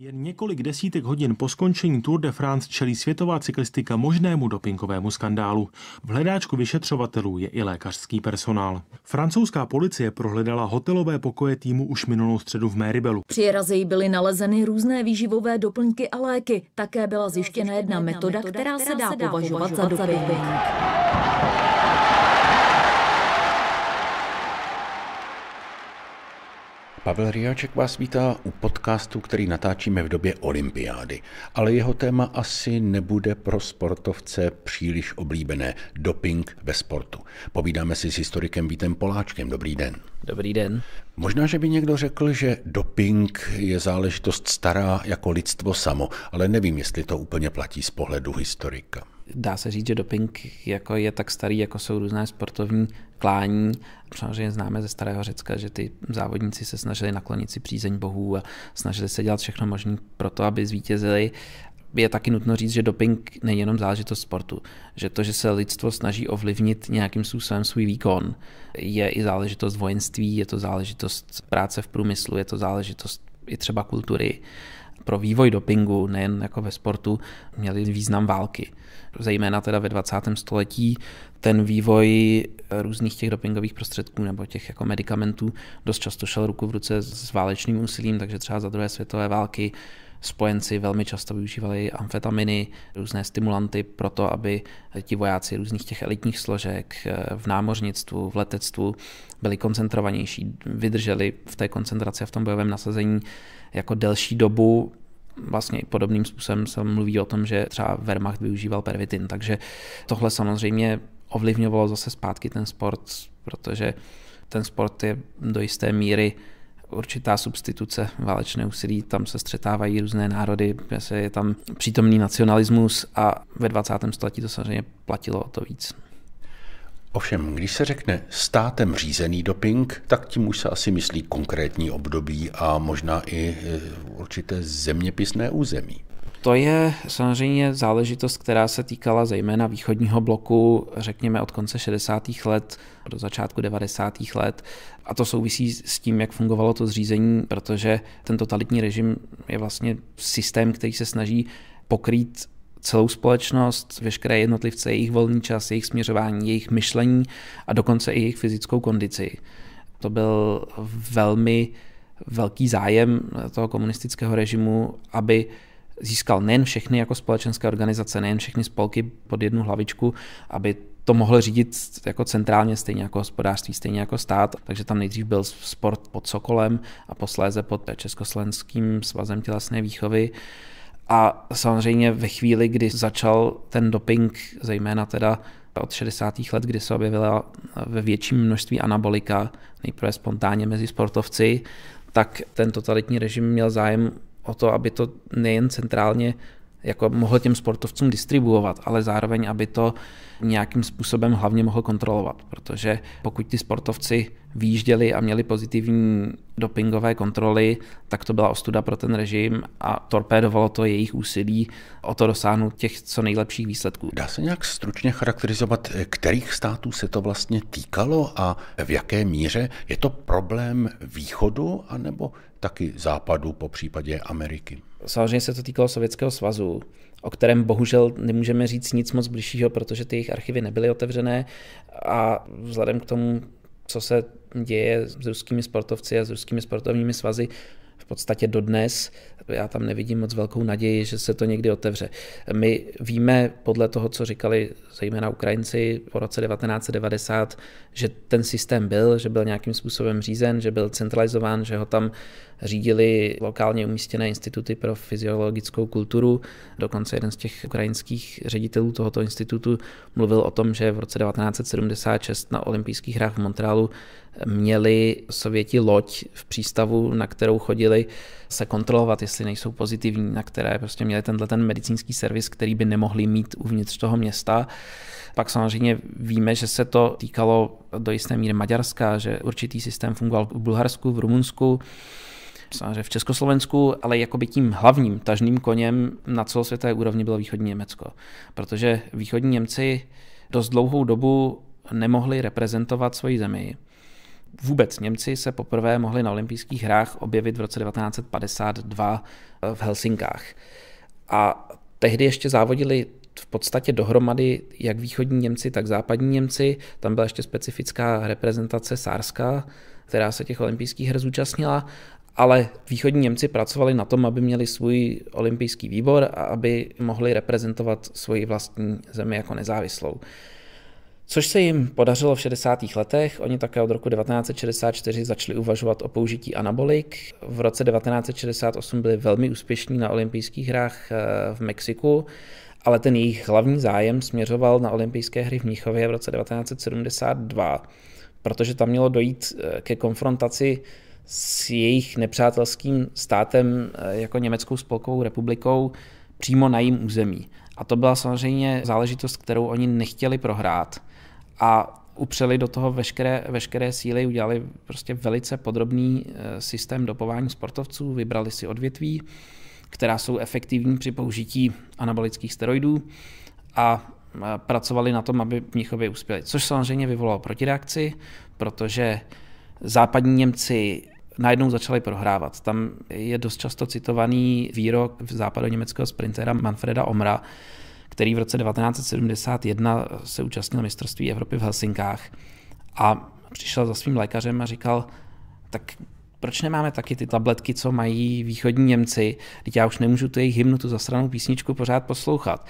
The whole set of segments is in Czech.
Jen několik desítek hodin po skončení Tour de France čelí světová cyklistika možnému dopingovému skandálu. V hledáčku vyšetřovatelů je i lékařský personál. Francouzská policie prohledala hotelové pokoje týmu už minulou středu v Méribelu. Při razeji byly nalezeny různé výživové doplňky a léky. Také byla zjištěna jedna metoda, která se dá považovat za doping. Pavel Riáček vás vítá u podcastu, který natáčíme v době olympiády, ale jeho téma asi nebude pro sportovce příliš oblíbené – doping ve sportu. Povídáme si s historikem Vítem Poláčkem. Dobrý den. Dobrý den. Možná, že by někdo řekl, že doping je záležitost stará jako lidstvo samo, ale nevím, jestli to úplně platí z pohledu historika dá se říct, že doping jako je tak starý, jako jsou různé sportovní klání. Samozřejmě známe ze starého Řecka, že ty závodníci se snažili naklonit si přízeň bohů a snažili se dělat všechno možné pro to, aby zvítězili. Je taky nutno říct, že doping není jenom záležitost sportu. Že to, že se lidstvo snaží ovlivnit nějakým způsobem svůj výkon, je i záležitost vojenství, je to záležitost práce v průmyslu, je to záležitost i třeba kultury pro vývoj dopingu, nejen jako ve sportu, měly význam války. Zejména teda ve 20. století ten vývoj různých těch dopingových prostředků nebo těch jako medicamentů dost často šel ruku v ruce s válečným úsilím, takže třeba za druhé světové války spojenci velmi často využívali amfetaminy, různé stimulanty pro to, aby ti vojáci různých těch elitních složek eh, v námořnictvu, v letectvu byli koncentrovanější, vydrželi v té koncentraci a v tom bojovém nasazení jako delší dobu, vlastně podobným způsobem se mluví o tom, že třeba Wehrmacht využíval pervitin, takže tohle samozřejmě ovlivňovalo zase zpátky ten sport, protože ten sport je do jisté míry určitá substituce válečné úsilí, tam se střetávají různé národy, je tam přítomný nacionalismus a ve 20. století to samozřejmě platilo o to víc. Ovšem, když se řekne státem řízený doping, tak tím už se asi myslí konkrétní období a možná i e, určité zeměpisné území. To je samozřejmě záležitost, která se týkala zejména východního bloku, řekněme od konce 60. let do začátku 90. let. A to souvisí s tím, jak fungovalo to zřízení, protože ten totalitní režim je vlastně systém, který se snaží pokrýt celou společnost, veškeré jednotlivce, jejich volný čas, jejich směřování, jejich myšlení a dokonce i jejich fyzickou kondici. To byl velmi velký zájem toho komunistického režimu, aby získal nejen všechny jako společenské organizace, nejen všechny spolky pod jednu hlavičku, aby to mohl řídit jako centrálně, stejně jako hospodářství, stejně jako stát. Takže tam nejdřív byl sport pod Sokolem a posléze pod Československým svazem tělesné výchovy. A samozřejmě ve chvíli, kdy začal ten doping, zejména teda od 60. let, kdy se objevila ve větším množství anabolika, nejprve spontánně mezi sportovci, tak ten totalitní režim měl zájem o to, aby to nejen centrálně jako mohl těm sportovcům distribuovat, ale zároveň, aby to nějakým způsobem hlavně mohl kontrolovat, protože pokud ty sportovci výjížděli a měli pozitivní dopingové kontroly, tak to byla ostuda pro ten režim a torpédovalo to jejich úsilí o to dosáhnout těch co nejlepších výsledků. Dá se nějak stručně charakterizovat, kterých států se to vlastně týkalo a v jaké míře? Je to problém východu anebo taky západu, po případě Ameriky? Samozřejmě se to týkalo Sovětského svazu o kterém bohužel nemůžeme říct nic moc bližšího, protože ty jejich archivy nebyly otevřené a vzhledem k tomu, co se děje s ruskými sportovci a s ruskými sportovními svazy, v podstatě dodnes. Já tam nevidím moc velkou naději, že se to někdy otevře. My víme podle toho, co říkali zejména Ukrajinci po roce 1990, že ten systém byl, že byl nějakým způsobem řízen, že byl centralizován, že ho tam řídili lokálně umístěné instituty pro fyziologickou kulturu. Dokonce jeden z těch ukrajinských ředitelů tohoto institutu mluvil o tom, že v roce 1976 na olympijských hrách v Montrealu měli Sověti loď v přístavu, na kterou chodili se kontrolovat, jestli nejsou pozitivní, na které prostě měli tenhle ten medicínský servis, který by nemohli mít uvnitř toho města. Pak samozřejmě víme, že se to týkalo do jisté míry Maďarska, že určitý systém fungoval v Bulharsku, v Rumunsku samozřejmě v Československu, ale jako by tím hlavním tažným koněm na celosvětové úrovni bylo východní Německo. Protože východní Němci dost dlouhou dobu nemohli reprezentovat svoji zemi. Vůbec Němci se poprvé mohli na olympijských hrách objevit v roce 1952 eh, v Helsinkách. A tehdy ještě závodili v podstatě dohromady jak východní Němci, tak západní Němci. Tam byla ještě specifická reprezentace Sárska, která se těch olympijských her zúčastnila ale východní Němci pracovali na tom, aby měli svůj olympijský výbor a aby mohli reprezentovat svoji vlastní zemi jako nezávislou. Což se jim podařilo v 60. letech, oni také od roku 1964 začali uvažovat o použití anabolik. V roce 1968 byli velmi úspěšní na olympijských hrách eh, v Mexiku, ale ten jejich hlavní zájem směřoval na olympijské hry v Mnichově v roce 1972, protože tam mělo dojít eh, ke konfrontaci s jejich nepřátelským státem eh, jako Německou spolkovou republikou přímo na jím území. A to byla samozřejmě záležitost, kterou oni nechtěli prohrát a upřeli do toho veškeré, veškeré síly, udělali prostě velice podrobný eh, systém dopování sportovců, vybrali si odvětví, která jsou efektivní při použití anabolických steroidů a eh, pracovali na tom, aby v Mnichově uspěli. Což samozřejmě vyvolalo protireakci, protože západní Němci najednou začali prohrávat. Tam je dost často citovaný výrok německého sprintera Manfreda Omra, který v roce 1971 se účastnil mistrovství Evropy v Helsinkách a přišel za svým lékařem a říkal, tak proč nemáme taky ty tabletky, co mají východní Němci? Teď já už nemůžu tu jejich hymnu, tu zasranou písničku pořád poslouchat.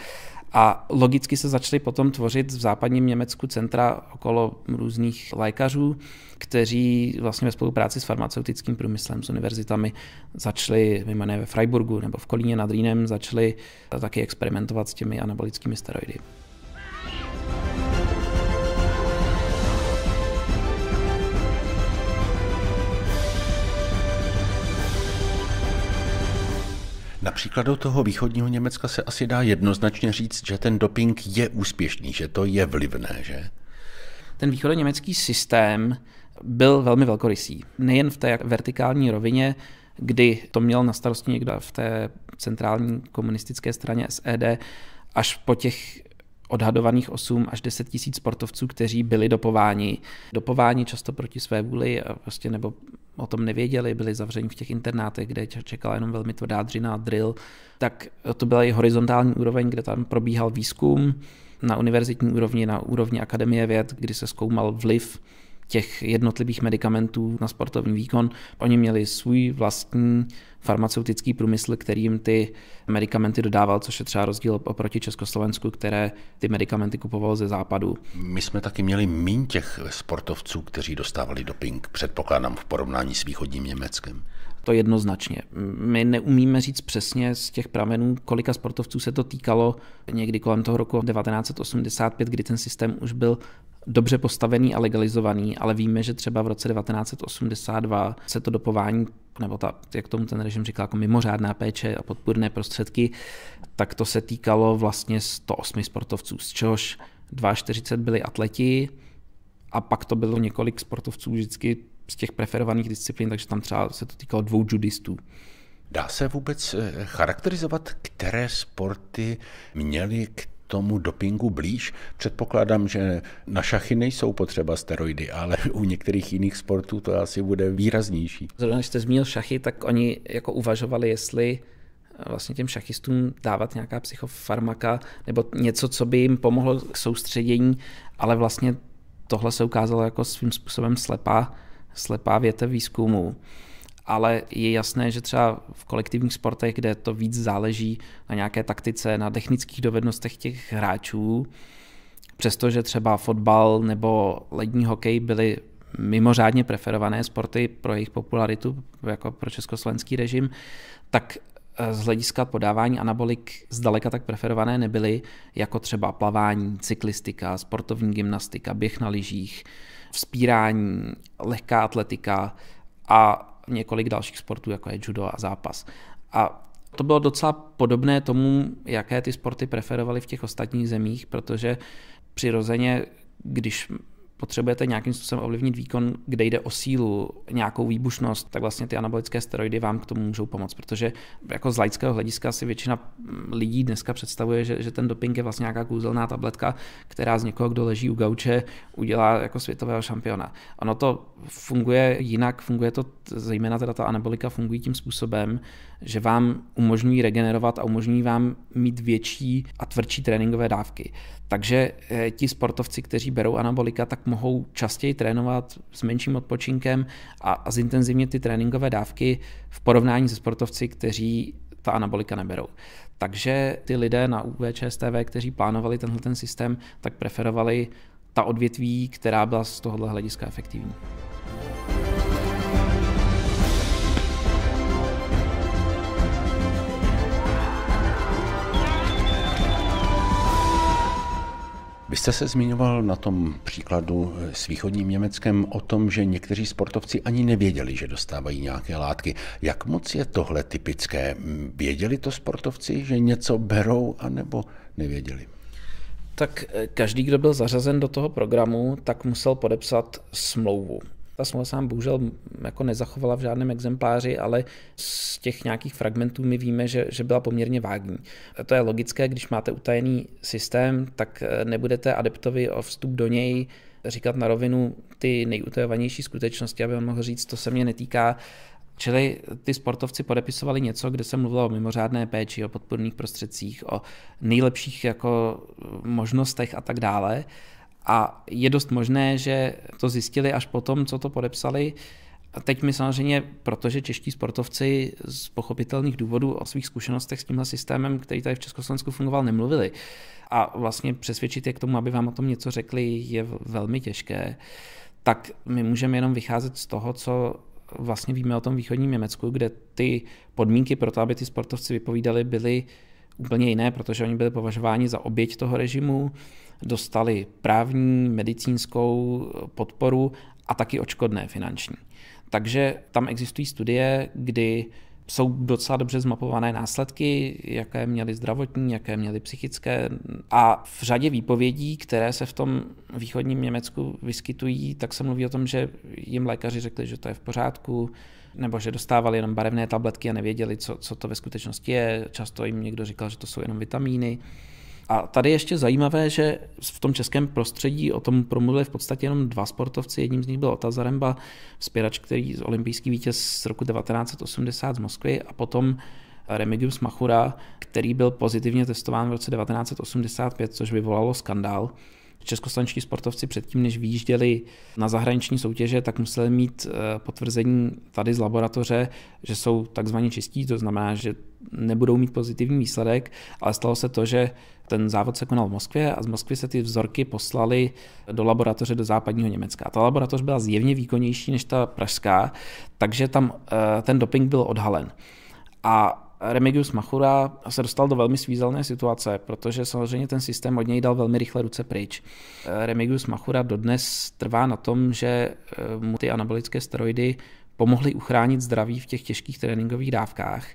A logicky se začaly potom tvořit v západním Německu centra okolo různých lékařů, kteří vlastně ve spolupráci s farmaceutickým průmyslem, s univerzitami začali, mimo ve Freiburgu nebo v Kolíně nad Rýnem, začali taky experimentovat s těmi anabolickými steroidy. Na příkladu toho východního Německa se asi dá jednoznačně říct, že ten doping je úspěšný, že to je vlivné, že? Ten východoněmecký systém byl velmi velkorysý. Nejen v té vertikální rovině, kdy to měl na starosti někdo v té centrální komunistické straně SED, až po těch odhadovaných 8 až 10 tisíc sportovců, kteří byli dopováni. Dopováni často proti své vůli prostě, nebo o tom nevěděli, byli zavřeni v těch internátech, kde čekala jenom velmi tvrdá dřina, drill, tak to byla i horizontální úroveň, kde tam probíhal výzkum na univerzitní úrovni, na úrovni Akademie věd, kdy se zkoumal vliv těch jednotlivých medicamentů na sportovní výkon. Oni měli svůj vlastní farmaceutický průmysl, kterým ty medicamenty dodával, což je třeba rozdíl oproti Československu, které ty medicamenty kupovalo ze západu. My jsme taky měli méně těch sportovců, kteří dostávali doping, předpokládám v porovnání s východním Německem. To jednoznačně. My neumíme říct přesně z těch pramenů, kolika sportovců se to týkalo někdy kolem toho roku 1985, kdy ten systém už byl dobře postavený a legalizovaný, ale víme, že třeba v roce 1982 se to dopování, nebo ta, jak tomu ten režim říkal, jako mimořádná péče a podpůrné prostředky, tak to se týkalo vlastně 108 sportovců, z čehož 42 byli atleti a pak to bylo několik sportovců vždycky z těch preferovaných disciplín, takže tam třeba se to týkalo dvou judistů. Dá se vůbec eh, charakterizovat, které sporty měly, které tomu dopingu blíž. Předpokládám, že na šachy nejsou potřeba steroidy, ale u některých jiných sportů to asi bude výraznější. Zrovna jste zmínil šachy, tak oni jako uvažovali, jestli eh, vlastně těm šachistům dávat nějaká psychofarmaka nebo něco, co by jim pomohlo k soustředění, ale vlastně tohle se ukázalo jako svým způsobem slepá, slepá větev výzkumu ale je jasné, že třeba v kolektivních sportech, kde to víc záleží na nějaké taktice, na technických dovednostech těch hráčů, přestože třeba fotbal nebo lední hokej byly mimořádně preferované sporty pro jejich popularitu, jako pro československý režim, tak eh, z hlediska podávání anabolik zdaleka tak preferované nebyly, jako třeba plavání, cyklistika, sportovní gymnastika, běh na lyžích, vzpírání, lehká atletika a několik dalších sportů, jako je judo a zápas. A to bylo docela podobné tomu, jaké ty sporty preferovali v těch ostatních zemích, protože přirozeně, když potřebujete nějakým způsobem ovlivnit výkon, kde jde o sílu, nějakou výbušnost, tak vlastně ty anabolické steroidy vám k tomu můžou pomoct, protože jako z laického hlediska si většina mm, lidí dneska představuje, že, že ten doping je vlastně nějaká kouzelná tabletka, která z někoho, kdo leží u gauče, udělá jako světového šampiona. Ono to funguje jinak, funguje to zejména teda ta anabolika fungují tím způsobem, že vám umožňují regenerovat a umožňují vám mít větší a tvrdší tréninkové dávky. Takže eh, ti sportovci, kteří berou anabolika, tak mohou častěji trénovat s menším odpočinkem a, zintenzivně ty tréninkové dávky v porovnání se sportovci, kteří ta anabolika neberou. Takže ty lidé na UVČSTV, kteří plánovali tenhle ten systém, tak preferovali ta odvětví, která byla z tohohle hlediska efektivní. Vy jste se zmiňoval na tom příkladu s východním Německem o tom, že někteří sportovci ani nevěděli, že dostávají nějaké látky. Jak moc je tohle typické? Věděli to sportovci, že něco berou, anebo nevěděli? Tak eh, každý, kdo byl zařazen do toho programu, tak musel podepsat smlouvu. Ta smlouva se nám bohužel jako nezachovala v žádném exempláři, ale z těch nějakých fragmentů my víme, že, že byla poměrně vágní. A to je logické, když máte utajený systém, tak eh, nebudete adeptovi o vstup do něj říkat na rovinu ty nejutajovanější skutečnosti, aby on mohl říct, to se mě netýká, Čili ty sportovci podepisovali něco, kde se mluvilo o mimořádné péči, o podporných prostředcích, o nejlepších jako možnostech a tak dále. A je dost možné, že to zjistili až potom, co to podepsali. A teď my samozřejmě, protože čeští sportovci z pochopitelných důvodů o svých zkušenostech s tímhle systémem, který tady v Československu fungoval, nemluvili. A vlastně přesvědčit je k tomu, aby vám o tom něco řekli, je velmi těžké. Tak my můžeme jenom vycházet z toho, co vlastně víme o tom východním Německu, kde ty podmínky pro to, aby ty sportovci vypovídali, byly úplně jiné, protože oni byli považováni za oběť toho režimu dostali právní, medicínskou podporu a taky očkodné finanční. Takže tam existují studie, kdy jsou docela dobře zmapované následky, jaké měly zdravotní, jaké měly psychické. A v řadě výpovědí, které se v tom východním Německu vyskytují, tak se mluví o tom, že jim lékaři řekli, že to je v pořádku, nebo že dostávali jenom barevné tabletky a nevěděli, co, co to ve skutečnosti je. Často jim někdo říkal, že to jsou jenom vitamíny. A tady ještě zajímavé, že v tom českém prostředí o tom promluvili v podstatě jenom dva sportovci. Jedním z nich byl Ota Zaremba, spěrač, který z olympijský vítěz z roku 1980 z Moskvy a potom Remigius Machura, který byl pozitivně testován v roce 1985, což vyvolalo skandál českoslovenští sportovci předtím, než vyjížděli na zahraniční soutěže, tak museli mít eh, potvrzení tady z laboratoře, že jsou takzvaně čistí, to znamená, že nebudou mít pozitivní výsledek, ale stalo se to, že ten závod se konal v Moskvě a z Moskvy se ty vzorky poslali do laboratoře do západního Německa. A ta laboratoř byla zjevně výkonnější než ta pražská, takže tam eh, ten doping byl odhalen. A Remigius Machura se dostal do velmi svízelné situace, protože samozřejmě ten systém od něj dal velmi rychle ruce pryč. Eh, Remigius Machura dodnes trvá na tom, že eh, mu ty anabolické steroidy pomohly uchránit zdraví v těch těžkých tréninkových dávkách,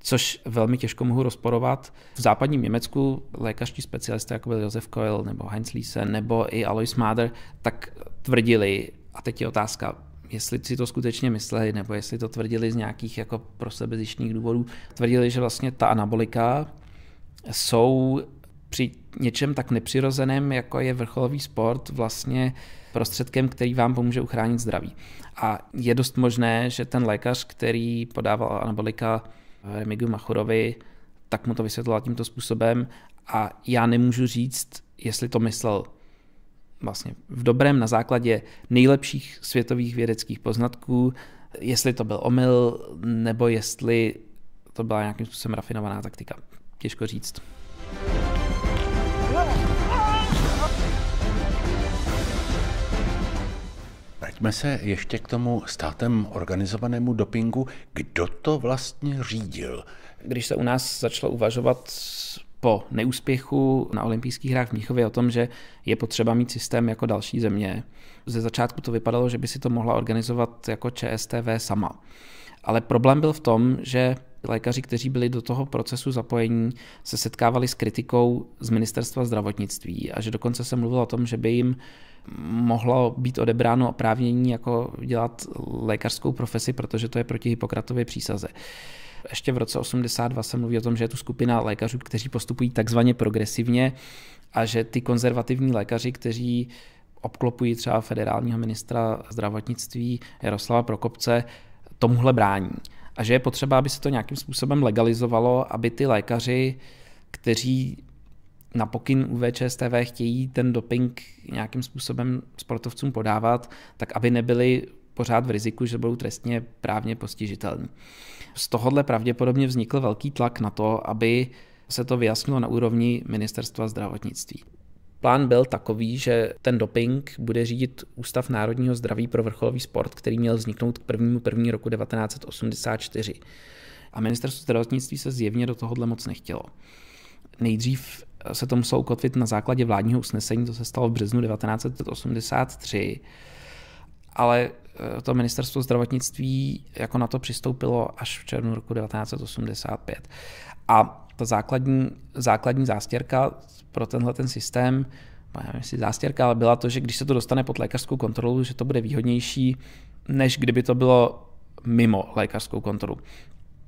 což velmi těžko mohu rozporovat. V západním Německu lékařští specialisté, jako byl Josef Koil nebo Heinz Liese nebo i Alois Mader, tak tvrdili, a teď je otázka, jestli si to skutečně mysleli, nebo jestli to tvrdili z nějakých jako pro sebe zjištních důvodů, tvrdili, že vlastně ta anabolika jsou při něčem tak nepřirozeném, jako je vrcholový sport, vlastně prostředkem, který vám pomůže uchránit zdraví. A je dost možné, že ten lékař, který podával anabolika Remigu Machurovi, tak mu to vysvětloval tímto způsobem a já nemůžu říct, jestli to myslel vlastně v dobrém na základě nejlepších světových vědeckých poznatků, jestli to byl omyl, nebo jestli to byla nějakým způsobem rafinovaná taktika. Těžko říct. Vraťme se ještě k tomu státem organizovanému dopingu. Kdo to vlastně řídil? Když se u nás začalo uvažovat po neúspěchu na olympijských hrách v Míchově o tom, že je potřeba mít systém jako další země. Ze začátku to vypadalo, že by si to mohla organizovat jako ČSTV sama. Ale problém byl v tom, že lékaři, kteří byli do toho procesu zapojení, se setkávali s kritikou z ministerstva zdravotnictví a že dokonce se mluvilo o tom, že by jim mohlo být odebráno oprávnění jako dělat lékařskou profesi, protože to je proti Hippokratově přísaze. Ještě v roce 82 se mluví o tom, že je tu skupina lékařů, kteří postupují takzvaně progresivně a že ty konzervativní lékaři, kteří obklopují třeba federálního ministra zdravotnictví Jaroslava Prokopce, tomuhle brání. A že je potřeba, aby se to nějakým způsobem legalizovalo, aby ty lékaři, kteří na pokyn UVČSTV chtějí ten doping nějakým způsobem sportovcům podávat, tak aby nebyli pořád v riziku, že budou trestně právně postižitelní. Z tohohle pravděpodobně vznikl velký tlak na to, aby se to vyjasnilo na úrovni ministerstva zdravotnictví. Plán byl takový, že ten doping bude řídit Ústav národního zdraví pro vrcholový sport, který měl vzniknout k prvnímu první roku 1984. A ministerstvo zdravotnictví se zjevně do tohohle moc nechtělo. Nejdřív se to muselo ukotvit na základě vládního usnesení, to se stalo v březnu 1983, ale to ministerstvo zdravotnictví jako na to přistoupilo až v červnu roku 1985. A ta základní, základní zástěrka pro tenhle ten systém, no nevím jestli zástěrka, ale byla to, že když se to dostane pod lékařskou kontrolu, že to bude výhodnější, než kdyby to bylo mimo lékařskou kontrolu.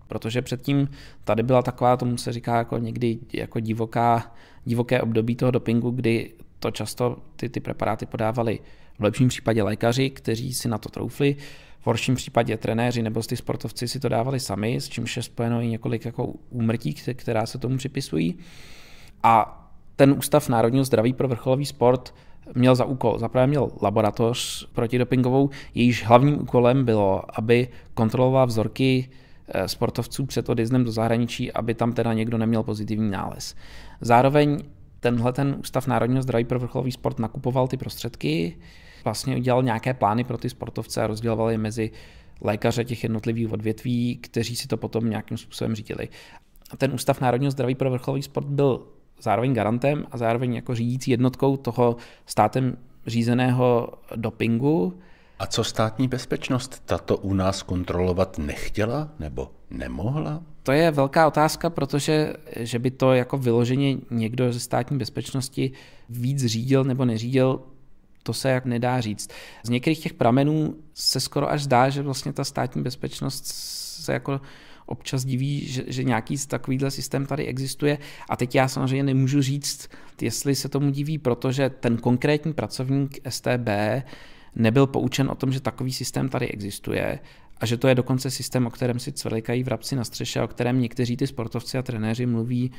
Protože předtím tady byla taková, tomu se říká jako někdy jako divoká, divoké období toho dopingu, kdy to často ty, ty preparáty podávaly v lepším případě lékaři, kteří si na to troufli, v horším případě trenéři nebo ty sportovci si to dávali sami, s čímž je spojeno i několik jako úmrtí, která se tomu připisují. A ten Ústav národního zdraví pro vrcholový sport měl za úkol, zaprvé měl laboratoř protidopingovou, jejíž hlavním úkolem bylo, aby kontroloval vzorky eh, sportovců před odjezdem do zahraničí, aby tam teda někdo neměl pozitivní nález. Zároveň tenhle ten Ústav národního zdraví pro vrcholový sport nakupoval ty prostředky, vlastně udělal nějaké plány pro ty sportovce a rozděloval je mezi lékaře těch jednotlivých odvětví, kteří si to potom nějakým způsobem řídili. A ten Ústav národního zdraví pro vrcholový sport byl zároveň garantem a zároveň jako řídící jednotkou toho státem řízeného dopingu. A co státní bezpečnost? Tato u nás kontrolovat nechtěla nebo nemohla? To je velká otázka, protože že by to jako vyloženě někdo ze státní bezpečnosti víc řídil nebo neřídil, to se jak nedá říct. Z některých těch pramenů se skoro až zdá, že vlastně ta státní bezpečnost se jako občas diví, že, že nějaký takovýhle systém tady existuje. A teď já samozřejmě nemůžu říct, jestli se tomu diví, protože ten konkrétní pracovník STB nebyl poučen o tom, že takový systém tady existuje a že to je dokonce systém, o kterém si cvrlikají vrapci na střeše, o kterém někteří ty sportovci a trenéři mluví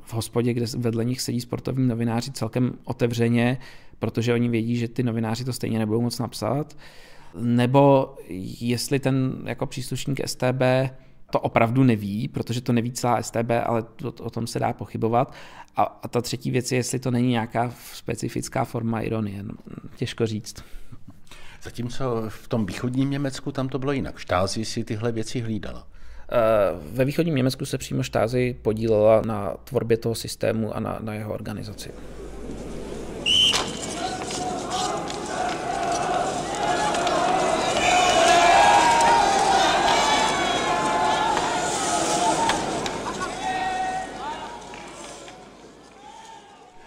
v hospodě, kde vedle nich sedí sportovní novináři celkem otevřeně, protože oni vědí, že ty novináři to stejně nebudou moc napsat, nebo jestli ten jako příslušník STB to opravdu neví, protože to neví celá STB, ale to, to, o tom se dá pochybovat. A, a ta třetí věc je, jestli to není nějaká specifická forma ironie. No, těžko říct. Zatímco v tom východním Německu tam to bylo jinak. Štázi si tyhle věci hlídala. Eh, ve východním Německu se přímo štázy podílela na tvorbě toho systému a na, na jeho organizaci.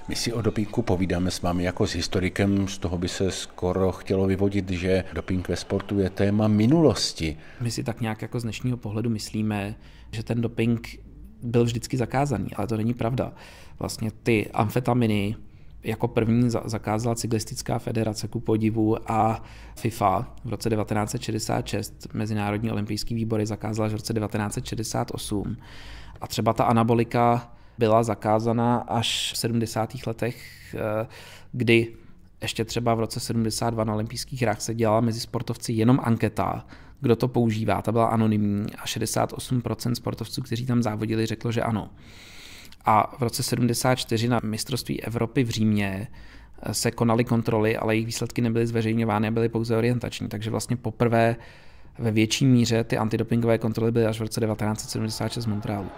My si o dopingu povídáme s vámi jako s historikem, z toho by se skoro chtělo vyvodit, že doping ve sportu je téma minulosti. My si tak nějak jako z dnešního pohledu myslíme, že ten doping byl vždycky zakázaný, ale to není pravda. Vlastně ty amfetaminy jako první zakázala cyklistická federace ku podivu a FIFA v roce 1966, Mezinárodní olympijský výbor zakázala v roce 1968. A třeba ta anabolika byla zakázaná až v 70. letech, eh, kdy ještě třeba v roce 72 na olympijských hrách se dělala mezi sportovci jenom anketa, kdo to používá, ta byla anonymní a 68% sportovců, kteří tam závodili, řeklo, že ano. A v roce 74 na mistrovství Evropy v Římě eh, se konaly kontroly, ale jejich výsledky nebyly zveřejňovány a byly pouze orientační. Takže vlastně poprvé ve větší míře ty antidopingové kontroly byly až v roce 1976 v Montrealu.